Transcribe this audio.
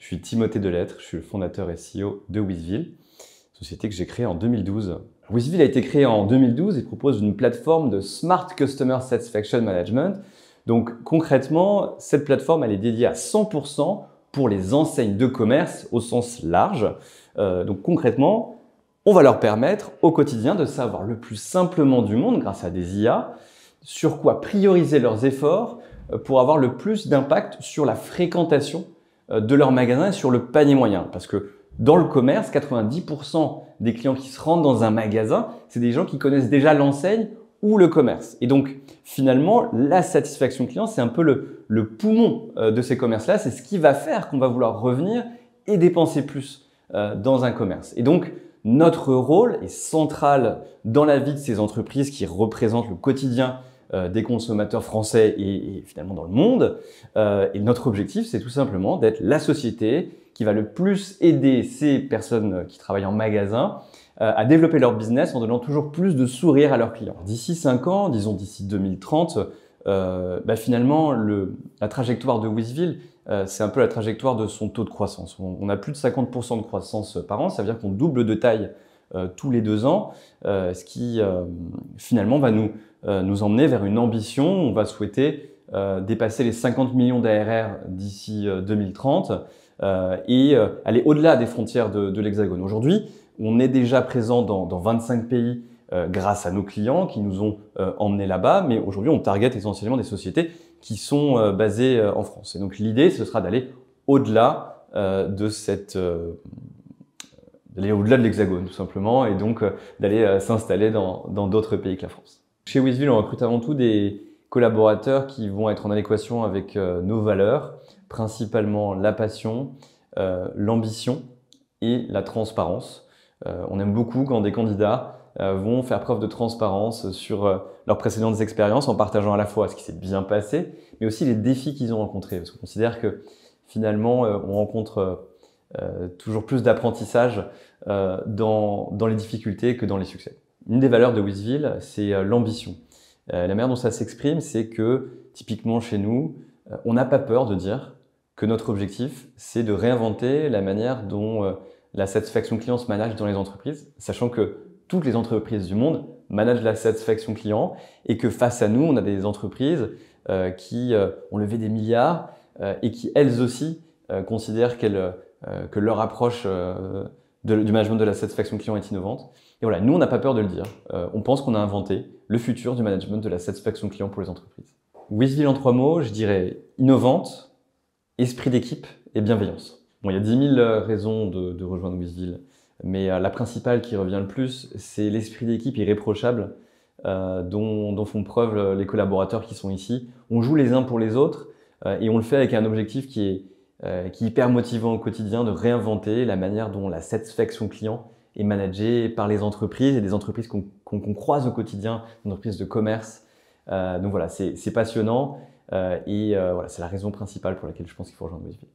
Je suis Timothée Delettre, je suis le fondateur et CEO de Wizville, société que j'ai créée en 2012. Wizville a été créée en 2012 et propose une plateforme de Smart Customer Satisfaction Management. Donc concrètement, cette plateforme, elle est dédiée à 100% pour les enseignes de commerce au sens large. Euh, donc concrètement, on va leur permettre au quotidien de savoir le plus simplement du monde, grâce à des IA, sur quoi prioriser leurs efforts euh, pour avoir le plus d'impact sur la fréquentation euh, de leur magasin sur le panier moyen. Parce que dans le commerce, 90% des clients qui se rendent dans un magasin, c'est des gens qui connaissent déjà l'enseigne ou le commerce. Et donc, finalement, la satisfaction client, c'est un peu le poumon euh, de ces commerces-là. C'est ce qui va faire qu'on va vouloir revenir et dépenser plus euh, dans un commerce. Et donc, notre rôle est central dans la vie de ces entreprises qui représentent le quotidien euh, des consommateurs français et, finalement dans le monde. Euh, et notre objectif, c'est tout simplement d'être la société qui va le plus aider ces personnes qui travaillent en magasin euh, à développer leur business en donnant toujours plus de sourires à leurs clients. D'ici 5 ans, disons d'ici 2030, bah, finalement, la trajectoire de Wizville, c'est un peu la trajectoire de son taux de croissance. On, a plus de 50% de croissance par an, ça veut dire qu'on double de taille tous les deux ans, ce qui finalement va nous euh, nous emmener vers une ambition. On va souhaiter euh, dépasser les 50 millions d'ARR d'ici 2030 euh, et aller au-delà des frontières de, l'Hexagone. Aujourd'hui, on est déjà présent dans, dans 25 pays grâce à nos clients qui nous ont emmenés là-bas, mais aujourd'hui, on target essentiellement des sociétés qui sont basées en France. Et donc l'idée, ce sera d'aller au-delà de cette d'aller au-delà de l'hexagone tout simplement et donc d'aller s'installer dans d'autres pays que la France. Chez Wizville, on recrute avant tout des collaborateurs qui vont être en adéquation avec euh, nos valeurs, principalement la passion, euh, l'ambition et la transparence. Euh, on aime beaucoup quand des candidats vont faire preuve de transparence sur leurs précédentes expériences en partageant à la fois ce qui s'est bien passé, mais aussi les défis qu'ils ont rencontrés. Parce qu'on considère que finalement, on rencontre toujours plus d'apprentissage dans les difficultés que dans les succès. Une des valeurs de Wizville, c'est euh, l'ambition. Euh, la manière dont ça s'exprime, c'est que typiquement chez nous, euh, on n'a pas peur de dire que notre objectif, c'est de réinventer la manière dont la satisfaction client se manage dans les entreprises, sachant que toutes les entreprises du monde managent la satisfaction client et que face à nous, on a des entreprises qui ont levé des milliards et qui, elles aussi, considèrent que leur approche du management de la satisfaction client est innovante. Et voilà, nous, on n'a pas peur de le dire. Euh, on pense qu'on a inventé le futur du management de la satisfaction client pour les entreprises. Wizzville en trois mots, je dirais innovante, esprit d'équipe et bienveillance. Bon, il y a 10 000 euh, raisons de, rejoindre Wizzville, mais euh, la principale qui revient le plus, c'est l'esprit d'équipe irréprochable dont, font preuve les collaborateurs qui sont ici. On joue les uns pour les autres et on le fait avec un objectif qui est euh, qui est hyper motivant au quotidien de réinventer la manière dont la satisfaction client est managée par les entreprises et des entreprises qu'on croise au quotidien, des entreprises de commerce. Euh, donc voilà, c'est passionnant euh, et voilà, c'est la raison principale pour laquelle je pense qu'il faut rejoindre Modifier.